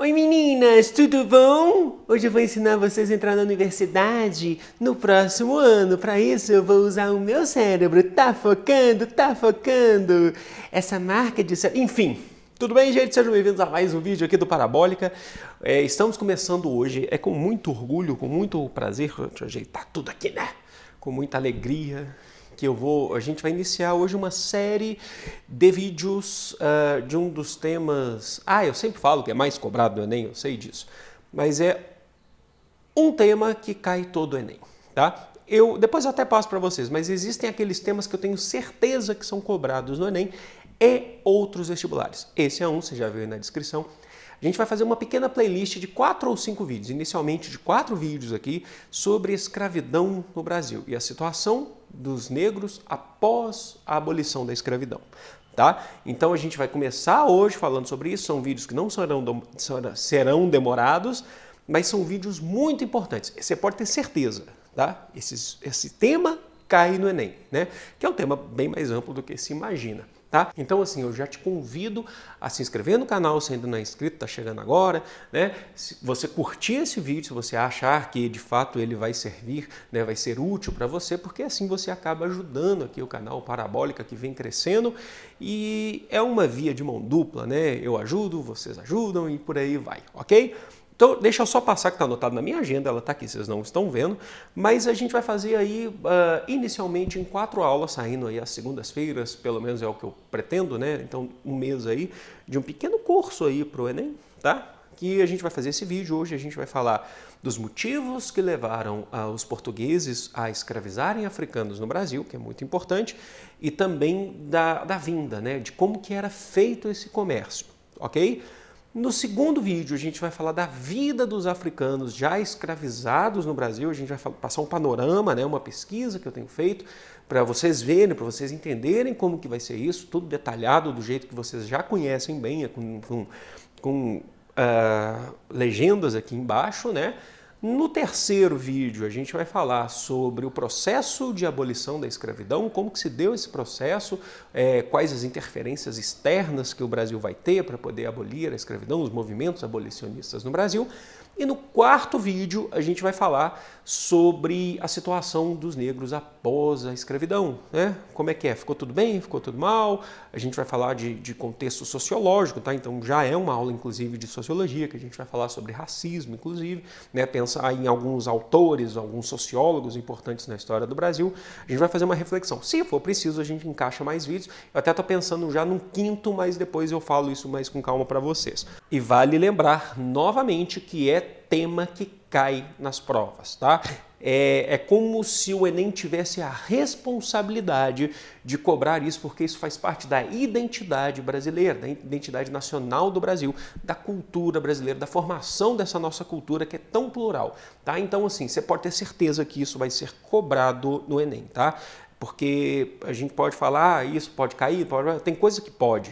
Oi meninas, tudo bom? Hoje eu vou ensinar vocês a entrar na universidade no próximo ano. Para isso eu vou usar o meu cérebro. Tá focando, tá focando. Essa marca de cérebro. Enfim. Tudo bem, gente? Sejam bem-vindos a mais um vídeo aqui do Parabólica. É, estamos começando hoje. É com muito orgulho, com muito prazer. Deixa eu ajeitar tudo aqui, né? Com muita alegria que eu vou. A gente vai iniciar hoje uma série de vídeos uh, de um dos temas. Ah, eu sempre falo que é mais cobrado do Enem, eu sei disso. Mas é um tema que cai todo o Enem, tá? Eu, depois eu até passo para vocês, mas existem aqueles temas que eu tenho certeza que são cobrados no Enem e outros vestibulares. Esse é um, você já viu aí na descrição. A gente vai fazer uma pequena playlist de quatro ou cinco vídeos, inicialmente de quatro vídeos aqui, sobre escravidão no Brasil e a situação dos negros após a abolição da escravidão. Tá? Então a gente vai começar hoje falando sobre isso. São vídeos que não serão, serão demorados, mas são vídeos muito importantes. Você pode ter certeza, tá? Esse, esse tema cai no Enem, né? Que é um tema bem mais amplo do que se imagina. Tá? Então assim, eu já te convido a se inscrever no canal se ainda não é inscrito, está chegando agora, né? Se você curtir esse vídeo, se você achar que de fato ele vai servir, né, vai ser útil para você, porque assim você acaba ajudando aqui o canal Parabólica que vem crescendo e é uma via de mão dupla, né? Eu ajudo, vocês ajudam e por aí vai, ok? Então, deixa eu só passar que está anotado na minha agenda, ela está aqui, vocês não estão vendo, mas a gente vai fazer aí, uh, inicialmente, em quatro aulas, saindo aí às segundas-feiras, pelo menos é o que eu pretendo, né? Então, um mês aí, de um pequeno curso aí para o Enem, tá? que a gente vai fazer esse vídeo. Hoje a gente vai falar dos motivos que levaram uh, os portugueses a escravizarem africanos no Brasil, que é muito importante, e também da, da vinda, né, de como que era feito esse comércio, ok? No segundo vídeo, a gente vai falar da vida dos africanos já escravizados no Brasil. A gente vai passar um panorama, né, uma pesquisa que eu tenho feito para vocês verem, para vocês entenderem como que vai ser isso, tudo detalhado do jeito que vocês já conhecem bem, é com, com, com uh, legendas aqui embaixo, né? No terceiro vídeo, a gente vai falar sobre o processo de abolição da escravidão, como que se deu esse processo, é, quais as interferências externas que o Brasil vai ter para poder abolir a escravidão, os movimentos abolicionistas no Brasil. E no quarto vídeo a gente vai falar sobre a situação dos negros após a escravidão. Né? Como é que é? Ficou tudo bem? Ficou tudo mal? A gente vai falar de, de contexto sociológico, tá? Então já é uma aula, inclusive, de sociologia, que a gente vai falar sobre racismo, inclusive, né? Pensar em alguns autores, alguns sociólogos importantes na história do Brasil. A gente vai fazer uma reflexão. Se for preciso, a gente encaixa mais vídeos. Eu até estou pensando já num quinto, mas depois eu falo isso mais com calma para vocês. E vale lembrar novamente que é tema que cai nas provas, tá? É, é, como se o Enem tivesse a responsabilidade de cobrar isso, porque isso faz parte da identidade brasileira, da identidade nacional do Brasil, da cultura brasileira, da formação dessa nossa cultura que é tão plural, tá? Então, assim, você pode ter certeza que isso vai ser cobrado no Enem, tá? Porque a gente pode falar, ah, isso pode cair, pode... tem coisa que pode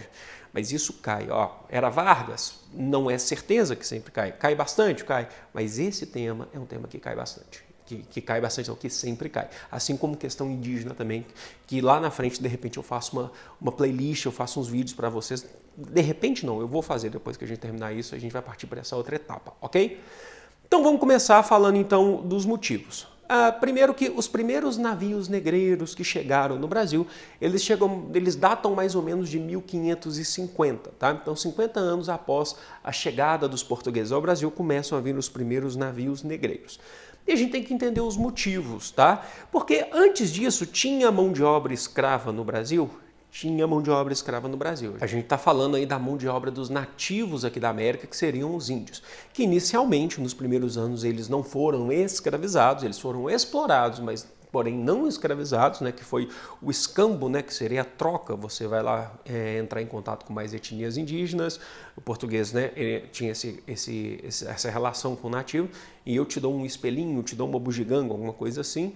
mas isso cai. Ó, era Vargas, não é certeza que sempre cai. Cai bastante, cai, mas esse tema é um tema que cai bastante. Que, que cai bastante, o que sempre cai. Assim como questão indígena também, que lá na frente, de repente, eu faço uma, uma playlist, eu faço uns vídeos para vocês. De repente, não, eu vou fazer depois que a gente terminar isso, a gente vai partir para essa outra etapa, ok? Então vamos começar falando então dos motivos. Ah, primeiro que os primeiros navios negreiros que chegaram no Brasil, eles chegam, eles datam mais ou menos de 1550, tá? Então 50 anos após a chegada dos portugueses ao Brasil, começam a vir os primeiros navios negreiros. E a gente tem que entender os motivos, tá? Porque antes disso tinha mão de obra escrava no Brasil? tinha mão de obra escrava no Brasil. A gente está falando aí da mão de obra dos nativos aqui da América, que seriam os índios, que inicialmente, nos primeiros anos, eles não foram escravizados, eles foram explorados, mas porém não escravizados, né, que foi o escambo, né, que seria a troca. Você vai lá é, entrar em contato com mais etnias indígenas, o português né, tinha esse, esse, essa relação com o nativo, e eu te dou um espelhinho, te dou uma bugiganga, alguma coisa assim,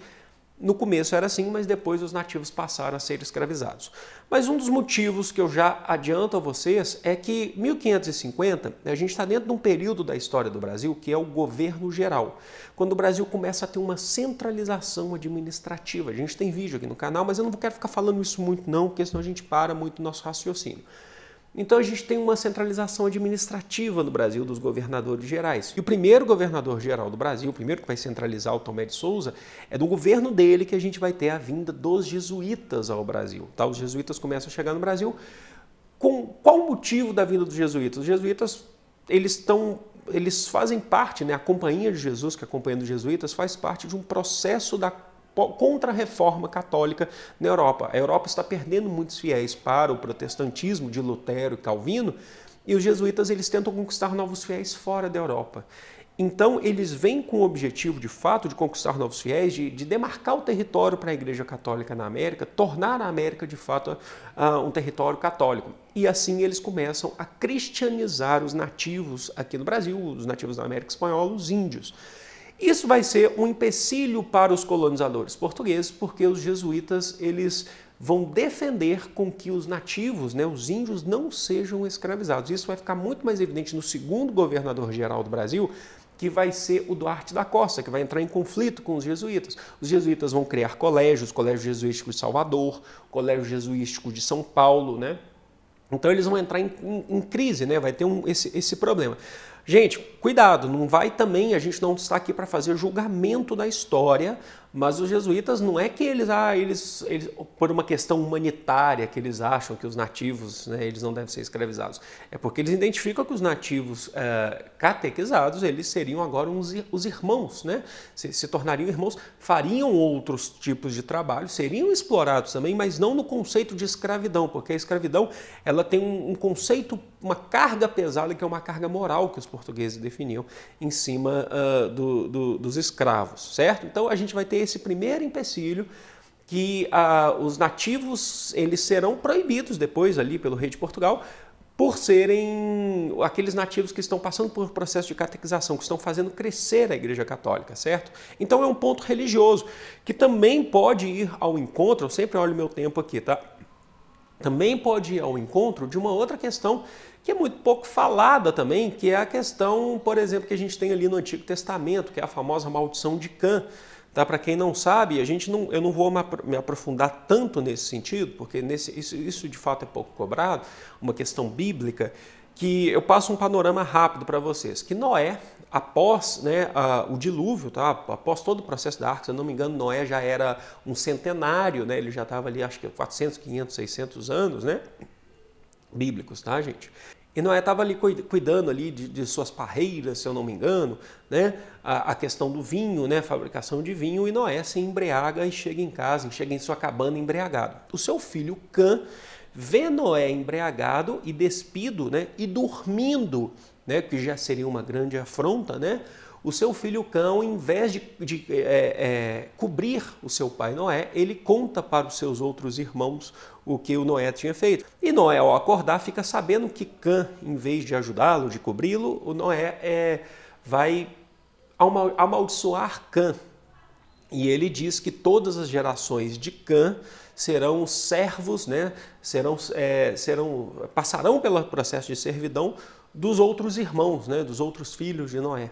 no começo era assim, mas depois os nativos passaram a ser escravizados. Mas um dos motivos que eu já adianto a vocês é que 1550 né, a gente está dentro de um período da história do Brasil que é o governo geral, quando o Brasil começa a ter uma centralização administrativa. A gente tem vídeo aqui no canal, mas eu não quero ficar falando isso muito não, porque senão a gente para muito o nosso raciocínio. Então a gente tem uma centralização administrativa no Brasil dos governadores gerais. E o primeiro governador geral do Brasil, o primeiro que vai centralizar o Tomé de Souza, é do governo dele que a gente vai ter a vinda dos jesuítas ao Brasil. Tá? Os jesuítas começam a chegar no Brasil. Com qual o motivo da vinda dos jesuítas? Os jesuítas eles estão eles fazem parte, né, a Companhia de Jesus, que é a Companhia dos Jesuítas, faz parte de um processo da contra a reforma católica na Europa. A Europa está perdendo muitos fiéis para o protestantismo de Lutero e Calvino, e os jesuítas eles tentam conquistar novos fiéis fora da Europa. Então, eles vêm com o objetivo, de fato, de conquistar novos fiéis, de, de demarcar o território para a Igreja Católica na América, tornar a América, de fato, uh, um território católico. E assim eles começam a cristianizar os nativos aqui no Brasil, os nativos da América Espanhola, os índios. Isso vai ser um empecilho para os colonizadores portugueses, porque os jesuítas eles vão defender com que os nativos, né, os índios, não sejam escravizados. Isso vai ficar muito mais evidente no segundo governador-geral do Brasil, que vai ser o Duarte da Costa, que vai entrar em conflito com os jesuítas. Os jesuítas vão criar colégios, Colégio Jesuístico de Salvador, Colégio Jesuístico de São Paulo, né? Então eles vão entrar em, em, em crise, né? Vai ter um, esse, esse problema. Gente, cuidado, não vai também, a gente não está aqui para fazer julgamento da história, mas os jesuítas não é que eles, ah, eles, eles por uma questão humanitária que eles acham que os nativos, né, eles não devem ser escravizados. É porque eles identificam que os nativos é, catequizados, eles seriam agora uns, os irmãos, né? Se, se tornariam irmãos, fariam outros tipos de trabalho, seriam explorados também, mas não no conceito de escravidão, porque a escravidão ela tem um, um conceito, uma carga pesada que é uma carga moral que os portugueses definiam em cima uh, do, do, dos escravos, certo? Então a gente vai ter esse primeiro empecilho que ah, os nativos eles serão proibidos depois ali pelo rei de Portugal por serem aqueles nativos que estão passando por processo de catequização, que estão fazendo crescer a Igreja Católica, certo? Então é um ponto religioso que também pode ir ao encontro, eu sempre olho meu tempo aqui, tá? Também pode ir ao encontro de uma outra questão que é muito pouco falada também, que é a questão, por exemplo, que a gente tem ali no Antigo Testamento, que é a famosa maldição de Cã Tá? Para quem não sabe, a gente não, eu não vou me aprofundar tanto nesse sentido, porque nesse, isso, isso de fato é pouco cobrado, uma questão bíblica, que eu passo um panorama rápido para vocês. Que Noé, após né, a, o dilúvio, tá? após todo o processo da arca, se eu não me engano, Noé já era um centenário, né? ele já estava ali, acho que 400, 500, 600 anos, né? bíblicos, tá, gente? E Noé estava ali cuidando ali de, de, suas parreiras, se eu não me engano, né? A, a, questão do vinho, né? Fabricação de vinho. E Noé se embriaga e chega em casa, chega em sua cabana embriagado. O seu filho Cã vê Noé embriagado e despido, né? E dormindo, né? Que já seria uma grande afronta, né? o seu filho cão, em vez de, de é, é, cobrir o seu pai Noé, ele conta para os seus outros irmãos o que o Noé tinha feito. E Noé, ao acordar, fica sabendo que Cã, em vez de ajudá-lo, de cobri-lo, o Noé é, vai amaldiçoar Cã. E ele diz que todas as gerações de Cã serão servos, né? serão, é, serão, passarão pelo processo de servidão dos outros irmãos, né? dos outros filhos de Noé.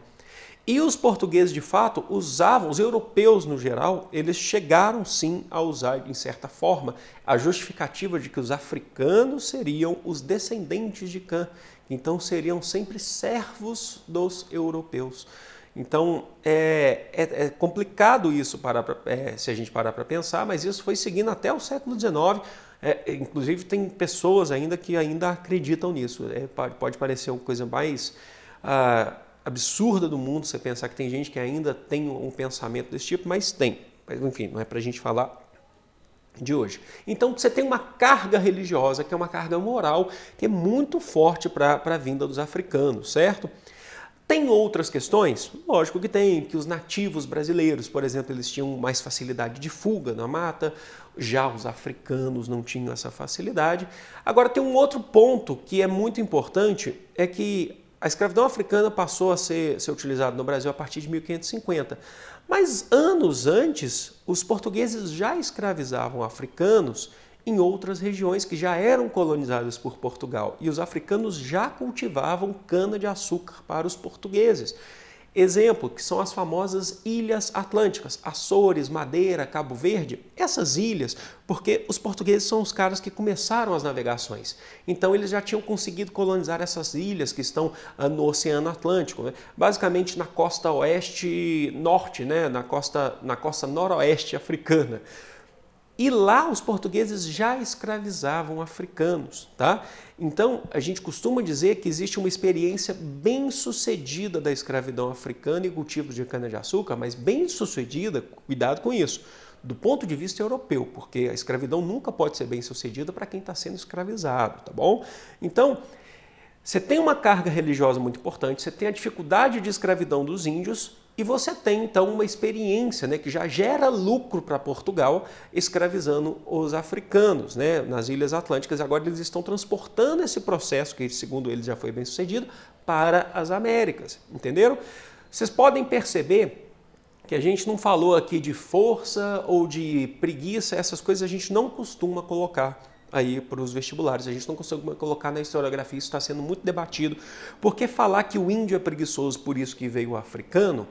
E os portugueses, de fato, usavam, os europeus no geral, eles chegaram sim a usar, em certa forma, a justificativa de que os africanos seriam os descendentes de Cã, então seriam sempre servos dos europeus. Então é, é, é complicado isso para, é, se a gente parar para pensar, mas isso foi seguindo até o século XIX. É, é, inclusive tem pessoas ainda que ainda acreditam nisso. É, pode, pode parecer uma coisa mais ah, absurda do mundo você pensar que tem gente que ainda tem um pensamento desse tipo, mas tem. Mas enfim, não é para a gente falar de hoje. Então você tem uma carga religiosa, que é uma carga moral, que é muito forte para a vinda dos africanos, certo? Tem outras questões? Lógico que tem, que os nativos brasileiros, por exemplo, eles tinham mais facilidade de fuga na mata, já os africanos não tinham essa facilidade. Agora tem um outro ponto que é muito importante, é que a escravidão africana passou a ser, ser utilizada no Brasil a partir de 1550. Mas anos antes, os portugueses já escravizavam africanos em outras regiões que já eram colonizadas por Portugal. E os africanos já cultivavam cana-de-açúcar para os portugueses. Exemplo, que são as famosas ilhas atlânticas, Açores, Madeira, Cabo Verde. Essas ilhas, porque os portugueses são os caras que começaram as navegações. Então eles já tinham conseguido colonizar essas ilhas que estão ah, no Oceano Atlântico, né? basicamente na costa oeste norte, né? na, costa, na costa noroeste africana. E lá os portugueses já escravizavam africanos, tá? Então, a gente costuma dizer que existe uma experiência bem sucedida da escravidão africana e cultivos de cana-de-açúcar, mas bem sucedida, cuidado com isso, do ponto de vista europeu, porque a escravidão nunca pode ser bem sucedida para quem está sendo escravizado, tá bom? Então, você tem uma carga religiosa muito importante, você tem a dificuldade de escravidão dos índios, e você tem então uma experiência né, que já gera lucro para Portugal escravizando os africanos né, nas Ilhas Atlânticas. Agora eles estão transportando esse processo, que segundo eles já foi bem sucedido, para as Américas. Entenderam? Vocês podem perceber que a gente não falou aqui de força ou de preguiça, essas coisas a gente não costuma colocar aí para os vestibulares. A gente não consegue colocar na historiografia, isso está sendo muito debatido, porque falar que o índio é preguiçoso por isso que veio o africano,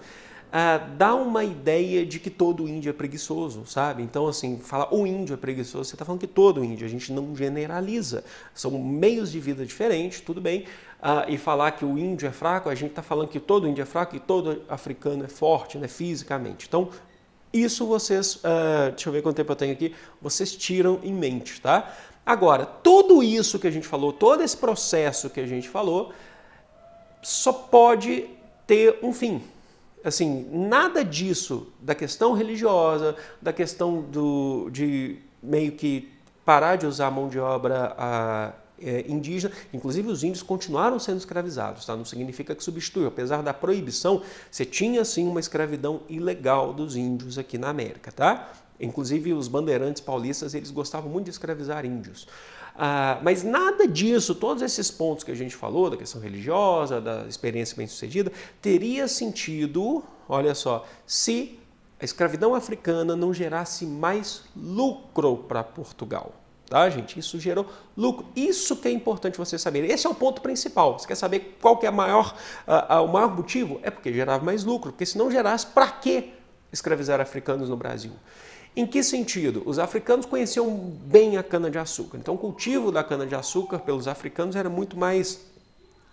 ah, dá uma ideia de que todo índio é preguiçoso, sabe? Então, assim, falar o índio é preguiçoso, você está falando que todo índio, a gente não generaliza. São meios de vida diferentes, tudo bem. Ah, e falar que o índio é fraco, a gente está falando que todo índio é fraco e todo africano é forte, né, fisicamente. Então, isso vocês, uh, deixa eu ver quanto tempo eu tenho aqui, vocês tiram em mente, tá? Agora, tudo isso que a gente falou, todo esse processo que a gente falou, só pode ter um fim. Assim, nada disso, da questão religiosa, da questão do, de meio que parar de usar a mão de obra a ah, é, indígena. Inclusive, os índios continuaram sendo escravizados, tá? não significa que substituiu. Apesar da proibição, você tinha sim uma escravidão ilegal dos índios aqui na América. Tá? Inclusive, os bandeirantes paulistas eles gostavam muito de escravizar índios. Ah, mas nada disso, todos esses pontos que a gente falou, da questão religiosa, da experiência bem-sucedida, teria sentido, olha só, se a escravidão africana não gerasse mais lucro para Portugal. Tá, gente? Isso gerou lucro. Isso que é importante você saber. Esse é o ponto principal. Você quer saber qual que é a maior, uh, uh, o maior motivo? É porque gerava mais lucro. Porque se não gerasse, para que escravizar africanos no Brasil? Em que sentido? Os africanos conheciam bem a cana-de-açúcar. Então, o cultivo da cana-de-açúcar pelos africanos era muito mais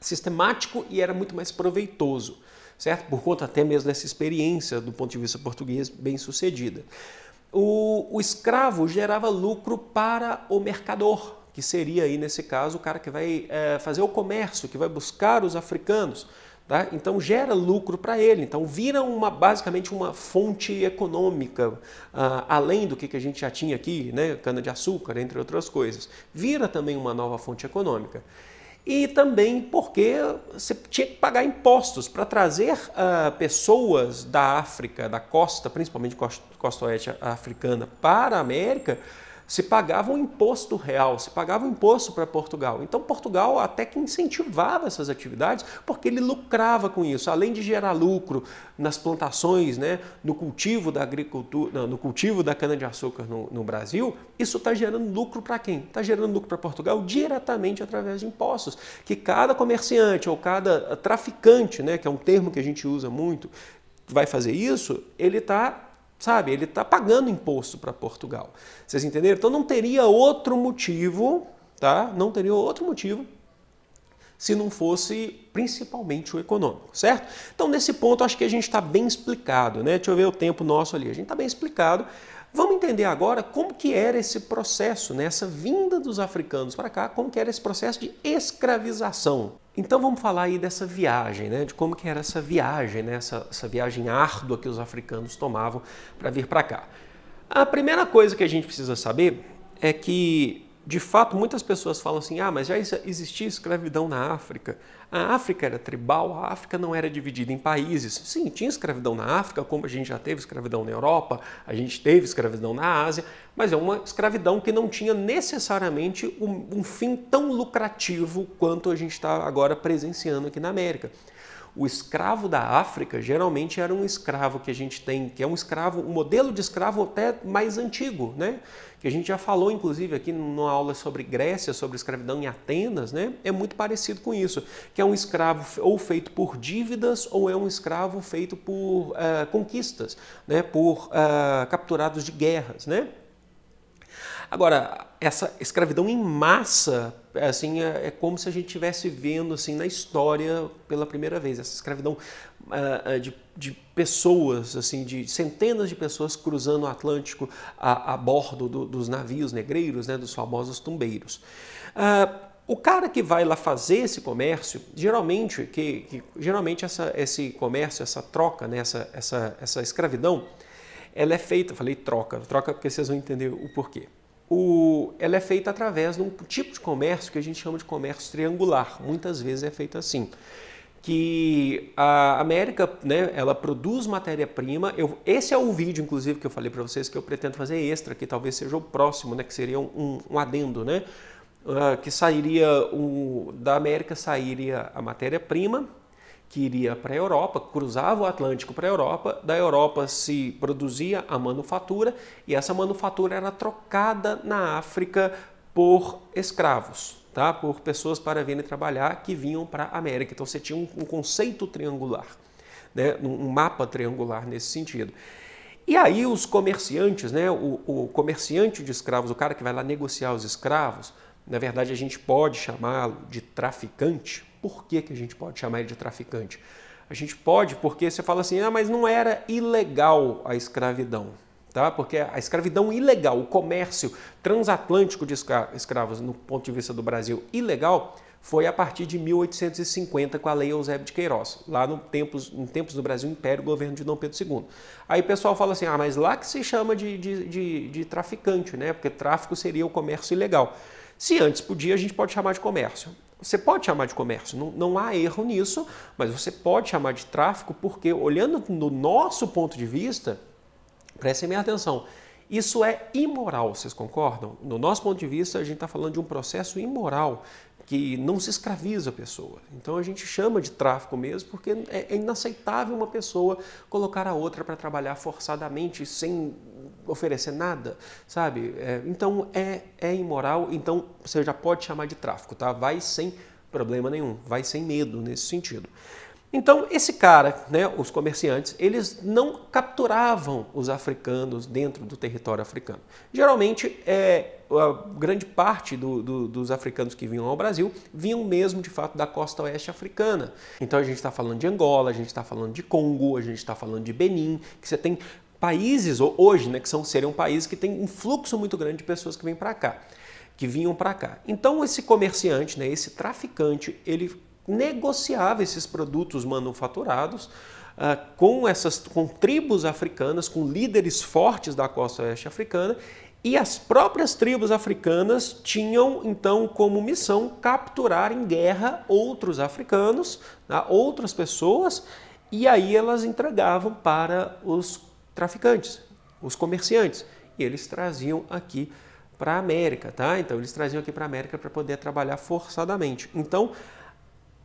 sistemático e era muito mais proveitoso, certo? Por conta até mesmo dessa experiência, do ponto de vista português, bem sucedida o, o escravo gerava lucro para o mercador, que seria aí nesse caso o cara que vai é, fazer o comércio, que vai buscar os africanos. Tá? Então gera lucro para ele, então vira uma basicamente uma fonte econômica, uh, além do que, que a gente já tinha aqui, né? cana-de-açúcar, entre outras coisas. Vira também uma nova fonte econômica e também porque você tinha que pagar impostos para trazer uh, pessoas da África, da costa, principalmente costa, costa oeste africana, para a América se pagava um imposto real, se pagava um imposto para Portugal. Então Portugal até que incentivava essas atividades porque ele lucrava com isso, além de gerar lucro nas plantações, né, no cultivo da agricultura, no cultivo da cana-de-açúcar no, no Brasil, isso está gerando lucro para quem? Está gerando lucro para Portugal diretamente através de impostos, que cada comerciante ou cada traficante, né, que é um termo que a gente usa muito, vai fazer isso, ele está Sabe? Ele está pagando imposto para Portugal. Vocês entenderam? Então não teria outro motivo, tá? Não teria outro motivo se não fosse principalmente o econômico, certo? Então, nesse ponto, acho que a gente está bem explicado, né? Deixa eu ver o tempo nosso ali. A gente está bem explicado. Vamos entender agora como que era esse processo, nessa né? vinda dos africanos para cá, como que era esse processo de escravização. Então vamos falar aí dessa viagem, né? de como que era essa viagem, né? essa, essa viagem árdua que os africanos tomavam para vir para cá. A primeira coisa que a gente precisa saber é que de fato, muitas pessoas falam assim: ah, mas já existia escravidão na África. A África era tribal, a África não era dividida em países. Sim, tinha escravidão na África, como a gente já teve escravidão na Europa, a gente teve escravidão na Ásia, mas é uma escravidão que não tinha necessariamente um, um fim tão lucrativo quanto a gente está agora presenciando aqui na América. O escravo da África geralmente era um escravo que a gente tem, que é um escravo, um modelo de escravo até mais antigo, né? Que a gente já falou, inclusive, aqui numa aula sobre Grécia, sobre escravidão em Atenas, né? É muito parecido com isso, que é um escravo ou feito por dívidas ou é um escravo feito por uh, conquistas, né? Por uh, capturados de guerras, né? Agora, essa escravidão em massa, assim, é, é como se a gente estivesse vendo, assim, na história pela primeira vez, essa escravidão uh, de, de, pessoas, assim, de centenas de pessoas cruzando o Atlântico a, a bordo do, dos navios negreiros, né, dos famosos tumbeiros. Uh, o cara que vai lá fazer esse comércio, geralmente, que, que geralmente essa, esse comércio, essa troca, né, essa, essa, essa escravidão, ela é feita, falei troca, troca porque vocês vão entender o porquê o, ela é feita através de um tipo de comércio que a gente chama de comércio triangular. Muitas vezes é feito assim. Que a América, né, ela produz matéria-prima. Esse é o vídeo, inclusive, que eu falei para vocês que eu pretendo fazer extra, que talvez seja o próximo, né, que seria um, um adendo, né? Uh, que sairia o, da América sairia a matéria-prima, que iria para a Europa, cruzava o Atlântico para a Europa, da Europa se produzia a manufatura e essa manufatura era trocada na África por escravos, tá? por pessoas para virem trabalhar que vinham para a América. Então você tinha um, conceito triangular, né? um mapa triangular nesse sentido. E aí os comerciantes, né? o, o comerciante de escravos, o cara que vai lá negociar os escravos, na verdade a gente pode chamá-lo de traficante, por que, que a gente pode chamar ele de traficante? A gente pode porque você fala assim, ah, mas não era ilegal a escravidão. Tá? Porque a escravidão ilegal, o comércio transatlântico de escravos, no ponto de vista do Brasil, ilegal, foi a partir de 1850 com a Lei Eusébio de Queiroz, lá no tempos, em tempos do Brasil Império, governo de Dom Pedro II. Aí o pessoal fala assim, ah, mas lá que se chama de, de, de, de traficante, né? Porque tráfico seria o comércio ilegal. Se antes podia, a gente pode chamar de comércio. Você pode chamar de comércio, não, não há erro nisso, mas você pode chamar de tráfico porque, olhando do nosso ponto de vista, prestem minha atenção, isso é imoral, vocês concordam? No nosso ponto de vista, a gente está falando de um processo imoral que não se escraviza a pessoa. Então a gente chama de tráfico mesmo porque é, é inaceitável uma pessoa colocar a outra para trabalhar forçadamente sem oferecer nada, sabe? É, então é, é imoral, então você já pode chamar de tráfico, tá? Vai sem problema nenhum, vai sem medo nesse sentido. Então, esse cara, né, os comerciantes, eles não capturavam os africanos dentro do território africano. Geralmente, é, a grande parte do, do, dos africanos que vinham ao Brasil vinham mesmo, de fato, da costa oeste africana. Então, a gente está falando de Angola, a gente está falando de Congo, a gente está falando de Benin, que você tem países hoje, né, que são, seriam países que têm um fluxo muito grande de pessoas que vêm para cá, que vinham para cá. Então esse comerciante, né, esse traficante, ele negociava esses produtos manufaturados Uh, com essas com tribos africanas, com líderes fortes da costa oeste africana, e as próprias tribos africanas tinham então como missão capturar em guerra outros africanos, né, outras pessoas, e aí elas entregavam para os traficantes, os comerciantes. E eles traziam aqui para a América, tá? Então eles traziam aqui para a América para poder trabalhar forçadamente. Então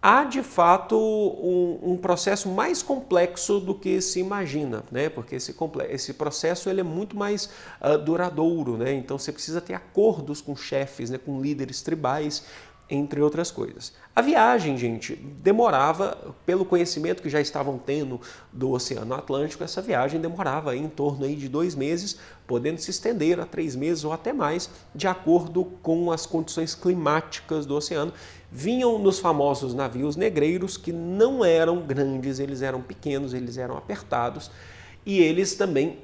há de fato um, um, processo mais complexo do que se imagina, né? Porque esse, esse processo ele é muito mais uh, duradouro, né? Então você precisa ter acordos com chefes, né? com líderes tribais entre outras coisas. A viagem, gente, demorava, pelo conhecimento que já estavam tendo do Oceano Atlântico, essa viagem demorava em torno aí de dois meses, podendo se estender a três meses ou até mais, de acordo com as condições climáticas do oceano. Vinham nos famosos navios negreiros, que não eram grandes, eles eram pequenos, eles eram apertados, e eles também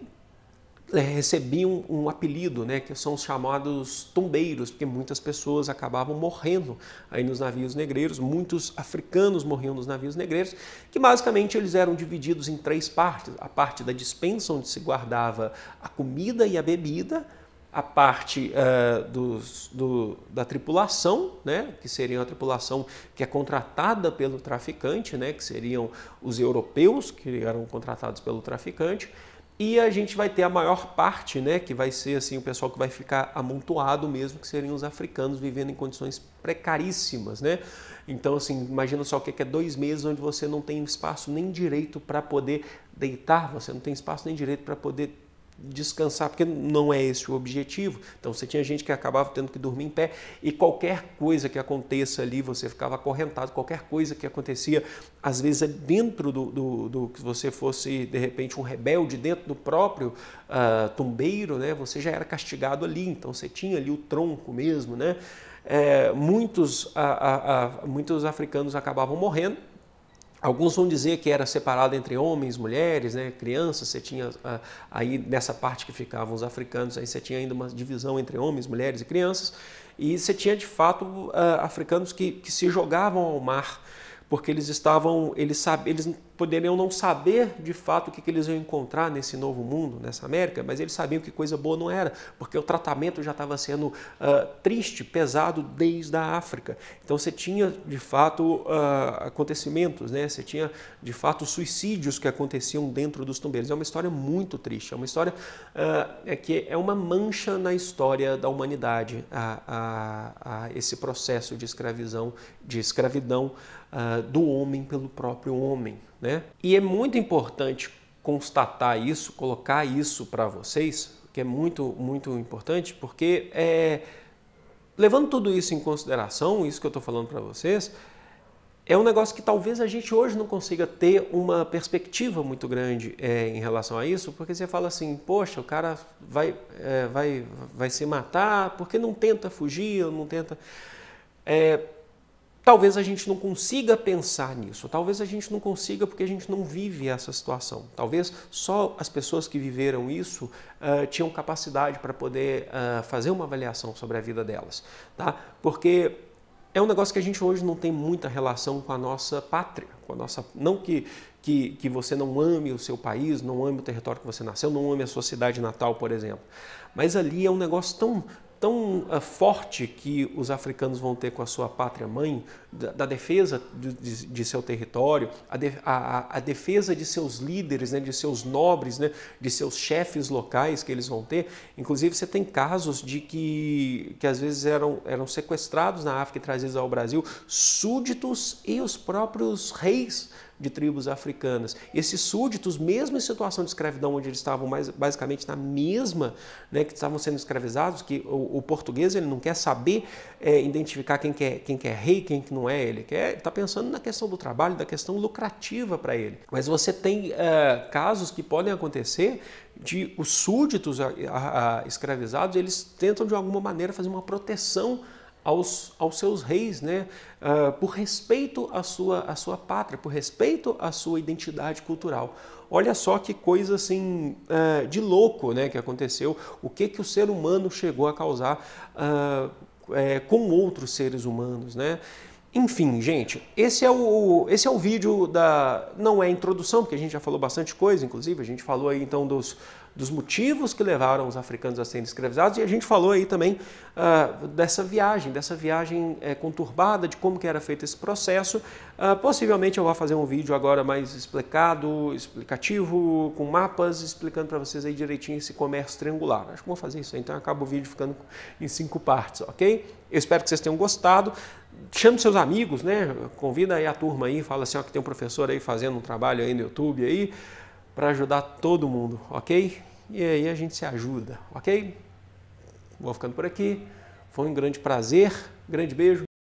é, recebiam um apelido, né, que são os chamados tombeiros, porque muitas pessoas acabavam morrendo aí nos navios negreiros, muitos africanos morriam nos navios negreiros, que basicamente eles eram divididos em três partes: a parte da dispensa onde se guardava a comida e a bebida, a parte uh, dos, do, da tripulação, né, que seria a tripulação que é contratada pelo traficante, né, que seriam os europeus que eram contratados pelo traficante e a gente vai ter a maior parte, né, que vai ser assim o pessoal que vai ficar amontoado mesmo, que seriam os africanos vivendo em condições precaríssimas, né? Então, assim, imagina só o que é, é dois meses onde você não tem espaço nem direito para poder deitar, você não tem espaço nem direito para poder descansar, porque não é esse o objetivo. Então você tinha gente que acabava tendo que dormir em pé e qualquer coisa que aconteça ali você ficava acorrentado, qualquer coisa que acontecia, às vezes é dentro do, do, do que você fosse de repente um rebelde, dentro do próprio uh, tumbeiro, né, você já era castigado ali, então você tinha ali o tronco mesmo. Né? É, muitos, a, a, a, muitos africanos acabavam morrendo Alguns vão dizer que era separado entre homens, mulheres, né, crianças. Você tinha ah, aí nessa parte que ficavam os africanos, aí você tinha ainda uma divisão entre homens, mulheres e crianças. E você tinha de fato ah, africanos que, que se jogavam ao mar porque eles estavam, eles, eles poderiam não saber de fato o que, eles iam encontrar nesse novo mundo, nessa América, mas eles sabiam que coisa boa não era, porque o tratamento já estava sendo uh, triste, pesado desde a África. Então você tinha de fato uh, acontecimentos, né? você tinha de fato suicídios que aconteciam dentro dos tumbeiros. É uma história muito triste, é uma história uh, é que é uma mancha na história da humanidade, a, a, a esse processo de escravizão, de escravidão do homem pelo próprio homem. Né? E é muito importante constatar isso, colocar isso para vocês, que é muito, muito importante, porque é, levando tudo isso em consideração, isso que eu estou falando para vocês, é um negócio que talvez a gente hoje não consiga ter uma perspectiva muito grande é, em relação a isso, porque você fala assim, poxa, o cara vai, é, vai, vai se matar, porque não tenta fugir, não tenta. É, Talvez a gente não consiga pensar nisso, talvez a gente não consiga porque a gente não vive essa situação. Talvez só as pessoas que viveram isso uh, tinham capacidade para poder uh, fazer uma avaliação sobre a vida delas, tá? Porque é um negócio que a gente hoje não tem muita relação com a nossa pátria, com a nossa não que que, que você não ame o seu país, não ame o território que você nasceu, não ame a sua cidade natal, por exemplo. Mas ali é um negócio tão tão eh, forte que os africanos vão ter com a sua pátria mãe da, defesa de, de, de, seu território, a, de, a, a, defesa de seus líderes, né, de seus nobres, né, de seus chefes locais que eles vão ter. Inclusive, você tem casos de que, que às vezes eram, eram sequestrados na África e trazidos ao Brasil súditos e os próprios reis de tribos africanas. Esses súditos, mesmo em situação de escravidão, onde eles estavam mais, basicamente na mesma, né, que estavam sendo escravizados, que o, o português ele não quer saber é, identificar quem que, é, quem que é rei, quem que não é, ele quer, está é, pensando na questão do trabalho, da questão lucrativa para ele. Mas você tem uh, casos que podem acontecer de os súditos a, a, a escravizados, eles tentam de alguma maneira fazer uma proteção aos, aos, seus reis, né? Uh, por respeito à sua, à sua pátria, por respeito à sua identidade cultural. Olha só que coisa assim uh, de louco né, que aconteceu, o que, que o ser humano chegou a causar uh, é, com outros seres humanos. Né? Enfim, gente, esse é o, esse é o vídeo da. Não é introdução, porque a gente já falou bastante coisa, inclusive, a gente falou aí então dos, dos motivos que levaram os africanos a serem escravizados e a gente falou aí também uh, dessa viagem, dessa viagem eh, conturbada, de como que era feito esse processo. Uh, possivelmente eu vou fazer um vídeo agora mais explicado, explicativo, com mapas, explicando para vocês aí direitinho esse comércio triangular. Acho que vou fazer isso aí, então acaba o vídeo ficando em cinco partes, ok? Eu espero que vocês tenham gostado chame seus amigos, né? Convida aí a turma aí, fala assim, ó, que tem um professor aí fazendo um trabalho aí no YouTube aí, para ajudar todo mundo, ok? E aí a gente se ajuda, ok? Vou ficando por aqui. Foi um grande prazer, grande beijo.